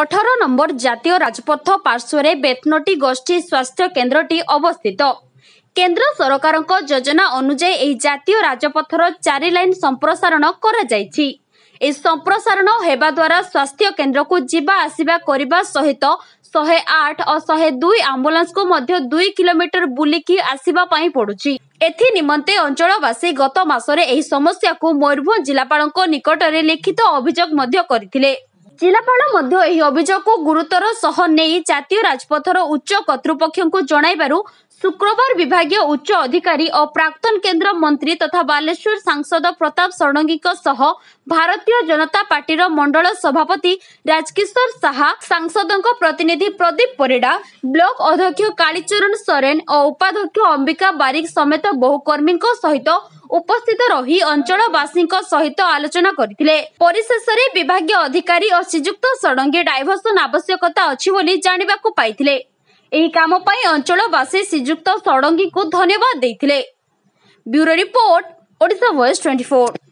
ଅଠର ନମ୍ବର ଜାତୀୟ ରାଜପଥ ପାର୍ଶ୍ୱରେ ବେତନଟି ଗୋଷ୍ଠୀ ସ୍ୱାସ୍ଥ୍ୟ କେନ୍ଦ୍ରଟି ଅବସ୍ଥିତ କେନ୍ଦ୍ର ସରକାରଙ୍କ ଯୋଜନା ଅନୁଯାୟୀ ଏହି ଜାତୀୟ ରାଜପଥର ଚାରି ଲାଇନ୍ ସମ୍ପ୍ରସାରଣ କରାଯାଇଛି ଏହି ସମ୍ପ୍ରସାରଣ ହେବା ଦ୍ୱାରା ସ୍ୱାସ୍ଥ୍ୟ କେନ୍ଦ୍ରକୁ ଯିବା ଆସିବା କରିବା ସହିତ ଶହେ ଆଠ ଓ ଶହେ ଦୁଇ ଆମ୍ବୁଲାନ୍ସକୁ ମଧ୍ୟ ଦୁଇ କିଲୋମିଟର ବୁଲିକି ଆସିବା ପାଇଁ ପଡୁଛି ଏଥି ନିମନ୍ତେ ଅଞ୍ଚଳବାସୀ ଗତ ମାସରେ ଏହି ସମସ୍ୟାକୁ ମୟୂରଭଞ୍ଜ ଜିଲ୍ଲାପାଳଙ୍କ ନିକଟରେ ଲିଖିତ ଅଭିଯୋଗ ମଧ୍ୟ କରିଥିଲେ ଜିଲ୍ଲାପାଳ ମଧ୍ୟ ଏହି ଅଭିଯୋଗକୁ ଗୁରୁତର ସହ ନେଇ ଜାତୀୟ ରାଜପଥର ଉଚ୍ଚ କର୍ତ୍ତୃପକ୍ଷଙ୍କୁ ଜଣାଇବାରୁ শুক্রবার বিভাগীয় উচ্চ অধিকারী ও প্রাক্তন কেন্দ্র মন্ত্রী তথা বালেশ্বর সাংসদ প্রতাপ ষড়ঙ্গীଙ୍କ সহ ভারতীয় জনতা পার্টির মন্ডল সভাপতি রাজকিশোর সাহা সাংসদ প্রতিনিধি প্রদীপ পরিডা ব্লক অধ্যক্ষ কালীচরণ সরেন ও উপাধ্যক্ষ অম্বিকা বারিক সমেত বহু কর্মীଙ୍କ সহিত উপস্থিত রহি অঞ্চলবাসী সহিত আলোচনা କରିଥିଲେ পরিশেষে বিভাগীয় অধিকারী ও শ্রীযুক্ত ষড়ঙ্গী ডাইভর্সন আবশ্যকতা অনেক জাঁয়া পাইলে ଏହି କାମ ପାଇଁ ଅଞ୍ଚଳବାସୀ ଶ୍ରୀଯୁକ୍ତ ଷଡ଼ଙ୍ଗୀଙ୍କୁ ଧନ୍ୟବାଦ ଦେଇଥିଲେ bureau report Odisha voice twenty four